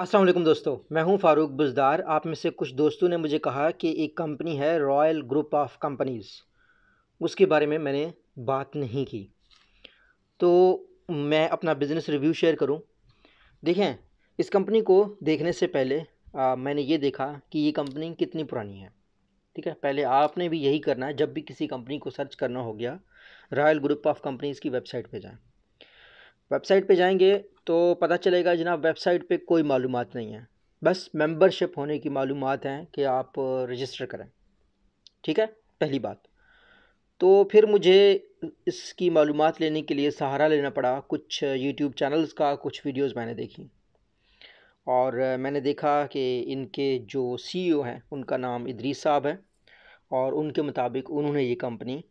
असलम दोस्तों मैं हूं फारूक बुजदार आप में से कुछ दोस्तों ने मुझे कहा कि एक कंपनी है रॉयल ग्रुप ऑफ कंपनीज़ उसके बारे में मैंने बात नहीं की तो मैं अपना बिज़नेस रिव्यू शेयर करूं देखें इस कंपनी को देखने से पहले आ, मैंने ये देखा कि ये कंपनी कितनी पुरानी है ठीक है पहले आपने भी यही करना है जब भी किसी कंपनी को सर्च करना हो गया रॉयल ग्रुप ऑफ कंपनीज़ की वेबसाइट पर जाएँ वेबसाइट पे जाएंगे तो पता चलेगा जनाब वेबसाइट पे कोई मालूम नहीं है बस मेंबरशिप होने की मालूम हैं कि आप रजिस्टर करें ठीक है पहली बात तो फिर मुझे इसकी मालूम लेने के लिए सहारा लेना पड़ा कुछ यूट्यूब चैनल्स का कुछ वीडियोज़ मैंने देखी और मैंने देखा कि इनके जो सी e हैं उनका नाम इदरीस साहब है और उनके मुताबिक उन्होंने ये कंपनी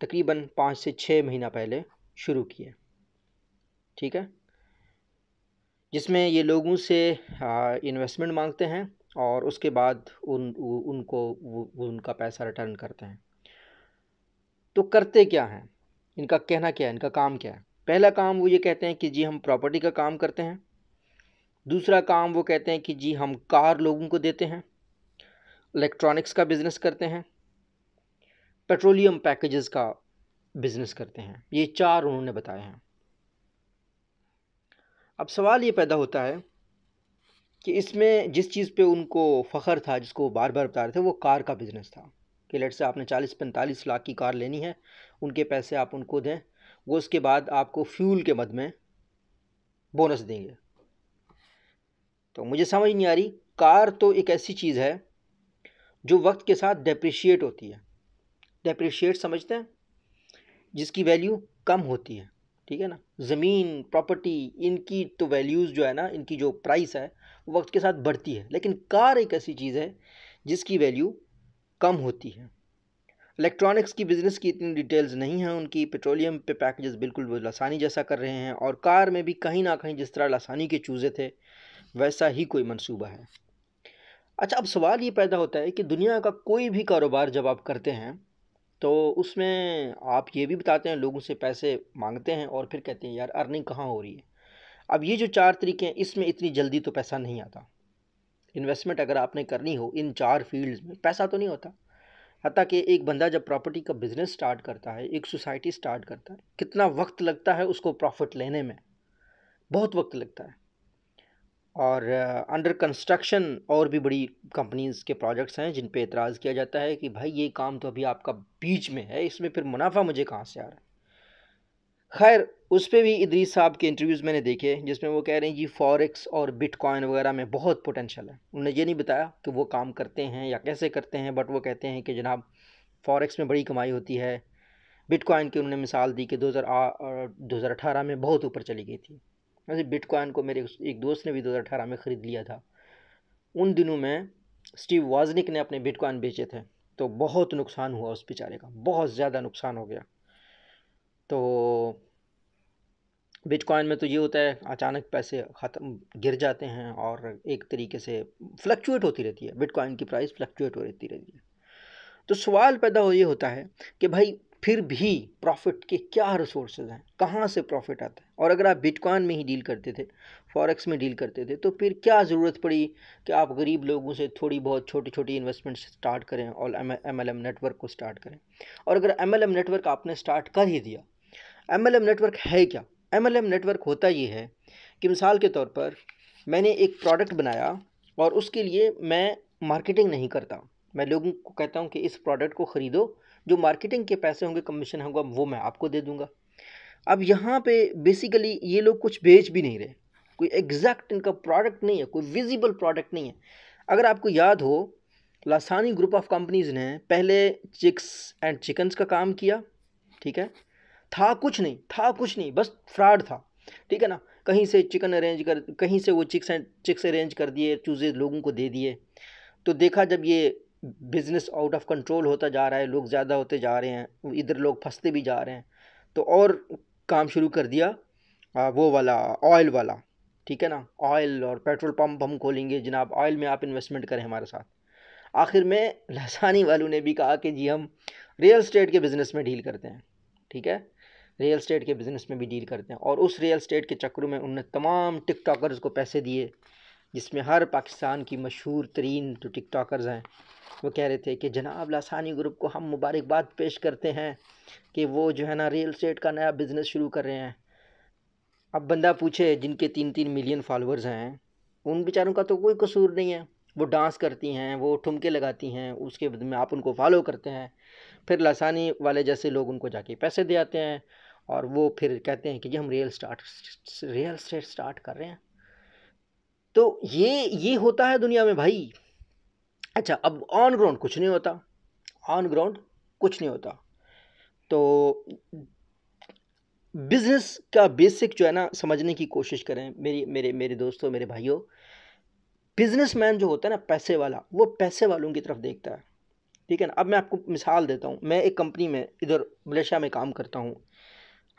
तकरीबन पाँच से छः महीना पहले शुरू की है ठीक है जिसमें ये लोगों से इन्वेस्टमेंट मांगते हैं और उसके बाद उन उनको उनका पैसा रिटर्न करते हैं तो करते क्या हैं इनका कहना क्या है इनका काम क्या है पहला काम वो ये कहते हैं कि जी हम प्रॉपर्टी का काम करते हैं दूसरा काम वो कहते हैं कि जी हम कार लोगों को देते हैं इलेक्ट्रॉनिक्स का बिज़नेस करते हैं पेट्रोलियम पैकेजेस का बिज़नेस करते हैं ये चार उन्होंने बताए हैं अब सवाल ये पैदा होता है कि इसमें जिस चीज़ पे उनको फ़ख्र था जिसको वो बार बार बता रहे थे वो कार का बिज़नेस था कि लेट से आपने चालीस पैंतालीस लाख की कार लेनी है उनके पैसे आप उनको दें वो उसके बाद आपको फ्यूल के मद में बोनस देंगे तो मुझे समझ नहीं आ रही कार तो एक ऐसी चीज़ है जो वक्त के साथ डेप्रिशिएट होती है डेप्रिशिएट समझते हैं जिसकी वैल्यू कम होती है ठीक है ना ज़मीन प्रॉपर्टी इनकी तो वैल्यूज़ जो है ना इनकी जो प्राइस है वो वक्त के साथ बढ़ती है लेकिन कार एक ऐसी चीज़ है जिसकी वैल्यू कम होती है इलेक्ट्रॉनिक्स की बिज़नेस की इतनी डिटेल्स नहीं है उनकी पेट्रोलियम पे पैकेजेस बिल्कुल वो लासानी जैसा कर रहे हैं और कार में भी कहीं ना कहीं जिस तरह लासानी के चूज़े थे वैसा ही कोई मनसूबा है अच्छा अब सवाल ये पैदा होता है कि दुनिया का कोई भी कारोबार जब आप करते हैं तो उसमें आप ये भी बताते हैं लोगों से पैसे मांगते हैं और फिर कहते हैं यार अर्निंग कहाँ हो रही है अब ये जो चार तरीके हैं इसमें इतनी जल्दी तो पैसा नहीं आता इन्वेस्टमेंट अगर आपने करनी हो इन चार फील्ड्स में पैसा तो नहीं होता हत्या कि एक बंदा जब प्रॉपर्टी का बिज़नेस स्टार्ट करता है एक सोसाइटी स्टार्ट करता है कितना वक्त लगता है उसको प्रॉफिट लेने में बहुत वक्त लगता है और अंडर कंस्ट्रक्शन और भी बड़ी कंपनीज़ के प्रोजेक्ट्स हैं जिन पे एतराज़ किया जाता है कि भाई ये काम तो अभी आपका बीच में है इसमें फिर मुनाफा मुझे कहाँ से आ रहा है खैर उस पर भी इदरीस साहब के इंटरव्यूज़ मैंने देखे जिसमें वो कह रहे हैं जी फॉरेक्स और बिटकॉइन वगैरह में बहुत पोटेंशल है उन्होंने ये नहीं बताया कि वो काम करते हैं या कैसे करते हैं बट वो कहते हैं कि जनाब फॉरेक्स में बड़ी कमाई होती है बिटकॉइन की उन्होंने मिसाल दी कि दो हज़ार में बहुत ऊपर चली गई थी वैसे मतलब बिटकॉइन को मेरे एक दोस्त ने भी दो में ख़रीद लिया था उन दिनों में स्टीव वाजनिक ने अपने बिटकॉइन बेचे थे तो बहुत नुकसान हुआ उस बेचारे का बहुत ज़्यादा नुकसान हो गया तो बिटकॉइन में तो ये होता है अचानक पैसे ख़त्म गिर जाते हैं और एक तरीके से फ्लक्चुएट होती रहती है बिटकॉइन की प्राइस फ्लक्चुएट हो रहती रहती है तो सवाल पैदा हो ये होता है कि भाई फिर भी प्रॉफिट के क्या रिसोर्सेज हैं कहाँ से प्रॉफिट आता है और अगर आप बिटकॉइन में ही डील करते थे फॉरेक्स में डील करते थे तो फिर क्या ज़रूरत पड़ी कि आप गरीब लोगों से थोड़ी बहुत छोटी छोटी इन्वेस्टमेंट स्टार्ट करें और एम एल एम नेटवर्क को स्टार्ट करें और अगर एम एल एम नेटवर्क आपने स्टार्ट कर ही दिया एम एल एम नेटवर्क है क्या एम एल एम नेटवर्क होता ये है कि मिसाल के तौर पर मैंने एक प्रोडक्ट बनाया और उसके लिए मैं मार्केटिंग नहीं करता मैं लोगों को कहता हूँ कि इस प्रोडक्ट को ख़रीदो जो मार्केटिंग के पैसे होंगे कमीशन होगा वो मैं आपको दे दूँगा अब यहाँ पे बेसिकली ये लोग कुछ बेच भी नहीं रहे कोई एग्जैक्ट इनका प्रोडक्ट नहीं है कोई विजिबल प्रोडक्ट नहीं है अगर आपको याद हो लासानी ग्रुप ऑफ कंपनीज़ ने पहले चिक्स एंड चिकन्स का काम किया ठीक है था कुछ नहीं था कुछ नहीं बस फ्रॉड था ठीक है ना कहीं से चिकन अरेंज कर कहीं से वो चिक्स एंड चिक्स अरेंज कर दिए चूज़े लोगों को दे दिए तो देखा जब ये बिज़नेस आउट ऑफ कंट्रोल होता जा रहा है लोग ज़्यादा होते जा रहे हैं इधर लोग फंसते भी जा रहे हैं तो और काम शुरू कर दिया वो वाला ऑयल वाला ठीक है ना ऑयल और पेट्रोल पंप हम खोलेंगे जनाब ऑयल में आप इन्वेस्टमेंट करें हमारे साथ आखिर में लहसानी वालों ने भी कहा कि जी हम रियल स्टेट के बिज़नेस में डील करते हैं ठीक है रियल स्टेट के बिज़नेस में भी डील करते हैं और उस रियल स्टेट के चक्रों में उनने तमाम टिक टॉकर्स को पैसे दिए जिसमें हर पाकिस्तान की मशहूर तरीन जो टिकटॉकर्स हैं वो कह रहे थे कि जनाब लासानी ग्रुप को हम मुबारकबाद पेश करते हैं कि वो जो है ना रियल स्टेट का नया बिज़नेस शुरू कर रहे हैं अब बंदा पूछे जिनके तीन तीन मिलियन फॉलोअर्स हैं उन बेचारों का तो कोई कसूर नहीं है वो डांस करती हैं वो ठुमके लगाती हैं उसके बदले में आप उनको फॉलो करते हैं फिर लासानी वाले जैसे लोग उनको जाके पैसे दे आते हैं और वो फिर कहते हैं कि जी हम real start real estate start कर रहे हैं तो ये ये होता है दुनिया में भाई अच्छा अब ऑन ग्राउंड कुछ नहीं होता ऑन ग्राउंड कुछ नहीं होता तो बिजनेस का बेसिक जो है ना समझने की कोशिश करें मेरी मेरे मेरे दोस्तों मेरे भाइयों बिजनेसमैन जो होता है ना पैसे वाला वो पैसे वालों की तरफ देखता है ठीक है ना अब मैं आपको मिसाल देता हूँ मैं एक कंपनी में इधर मलेशिया में काम करता हूँ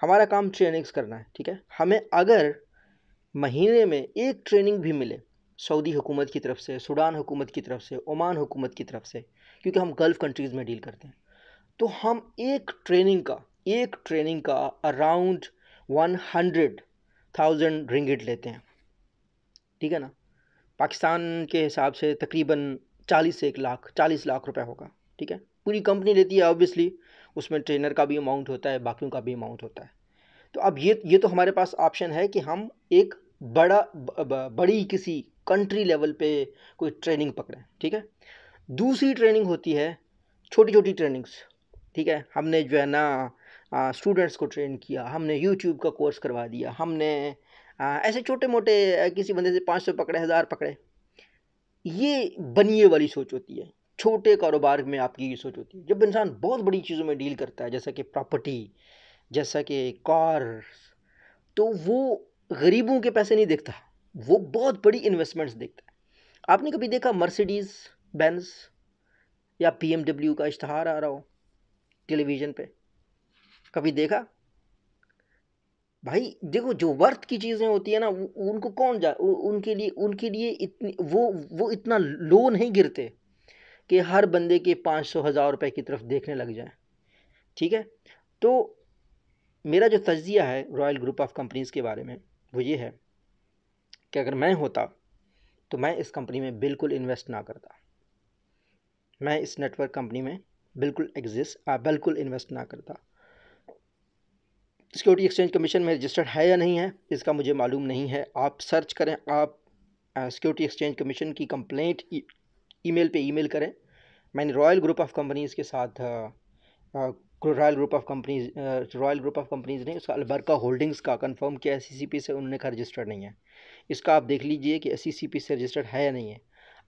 हमारा काम ट्रेनिंग्स करना है ठीक है हमें अगर महीने में एक ट्रेनिंग भी मिले सऊदी हुकूमत की तरफ़ से सूडान हुकूमत की तरफ़ से ओमान हुकूमत की तरफ़ से क्योंकि हम गल्फ़ कंट्रीज़ में डील करते हैं तो हम एक ट्रेनिंग का एक ट्रेनिंग का around one hundred thousand ringgit लेते हैं ठीक है ना पाकिस्तान के हिसाब से तकरीबन चालीस से एक लाख चालीस लाख रुपए होगा ठीक है पूरी कंपनी लेती है ऑब्वियसली उसमें ट्रेनर का भी अमाउंट होता है बाकियों का भी अमाउंट होता है तो अब ये ये तो हमारे पास ऑप्शन है कि हम एक बड़ा ब, बड़ी किसी कंट्री लेवल पे कोई ट्रेनिंग पकड़ें ठीक है दूसरी ट्रेनिंग होती है छोटी छोटी ट्रेनिंग्स ठीक है हमने जो है ना स्टूडेंट्स को ट्रेन किया हमने यूट्यूब का कोर्स करवा दिया हमने आ, ऐसे छोटे मोटे किसी बंदे से पाँच सौ पकड़े हज़ार पकड़े ये बनिए वाली सोच होती है छोटे कारोबार में आपकी ये सोच होती है जब इंसान बहुत बड़ी चीज़ों में डील करता है जैसा कि प्रॉपर्टी जैसा कि कार तो वो गरीबों के पैसे नहीं देखता वो बहुत बड़ी इन्वेस्टमेंट्स देखता है आपने कभी देखा मर्सिडीज़ बेंस या पी का इश्तहार आ रहा हो टेलीविज़न पे कभी देखा भाई देखो जो वर्थ की चीज़ें होती है ना उनको कौन जा उनके लिए उनके लिए इतनी वो वो इतना लो नहीं गिरते कि हर बंदे के पाँच सौ हज़ार रुपये की तरफ देखने लग जाए ठीक है तो मेरा जो तजिया है रॉयल ग्रुप ऑफ कंपनीज़ के बारे में वो ये है कि अगर मैं होता तो मैं इस कंपनी में बिल्कुल इन्वेस्ट ना करता मैं इस नेटवर्क कंपनी में बिल्कुल एग्जिस्ट बिल्कुल इन्वेस्ट ना करता सिक्योरिटी एक्सचेंज कमीशन में रजिस्टर्ड है या नहीं है इसका मुझे मालूम नहीं है आप सर्च करें आप सिक्योरिटी एक्सचेंज कमीशन की कंप्लेंट ईमेल e, पे ईमेल करें मैंने रॉयल ग्रुप ऑफ कंपनीज़ के साथ royal group of companies royal group of companies ने उसका अलबरका होल्डिंग्स का कंफर्म किया एस से उन्होंने कहा रजिस्टर्ड नहीं है इसका आप देख लीजिए कि एस से रजिस्टर्ड है या नहीं है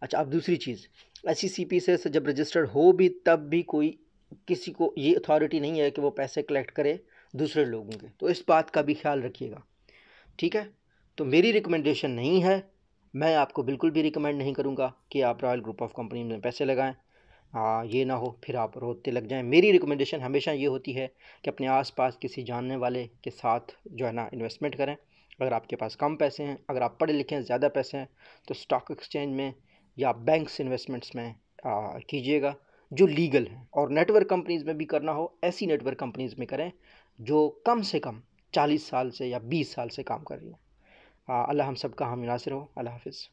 अच्छा अब दूसरी चीज़ एस से जब रजिस्टर्ड हो भी तब भी कोई किसी को ये अथॉरिटी नहीं है कि वो पैसे कलेक्ट करे दूसरे लोगों के तो इस बात का भी ख्याल रखिएगा ठीक है तो मेरी रिकमेंडेशन नहीं है मैं आपको बिल्कुल भी रिकमेंड नहीं करूँगा कि आप रॉयल ग्रुप ऑफ कंपनी में पैसे लगाएं आ, हाँ, ये ना हो फिर आप रोते लग जाएं मेरी रिकमेंडेशन हमेशा ये होती है कि अपने आसपास किसी जानने वाले के साथ जो है ना इन्वेस्टमेंट करें अगर आपके पास कम पैसे हैं अगर आप पढ़े लिखे हैं ज़्यादा पैसे हैं तो स्टॉक एक्सचेंज में या बैंक्स इन्वेस्टमेंट्स में कीजिएगा जो लीगल हैं और नेटवर्क कंपनीज़ में भी करना हो ऐसी नेटवर्क कंपनीज़ में करें जो कम से कम चालीस साल से या बीस साल से काम कर रही हैं अल्लाह हम सब का हम मुनासर हो अल्लाह हाफिज़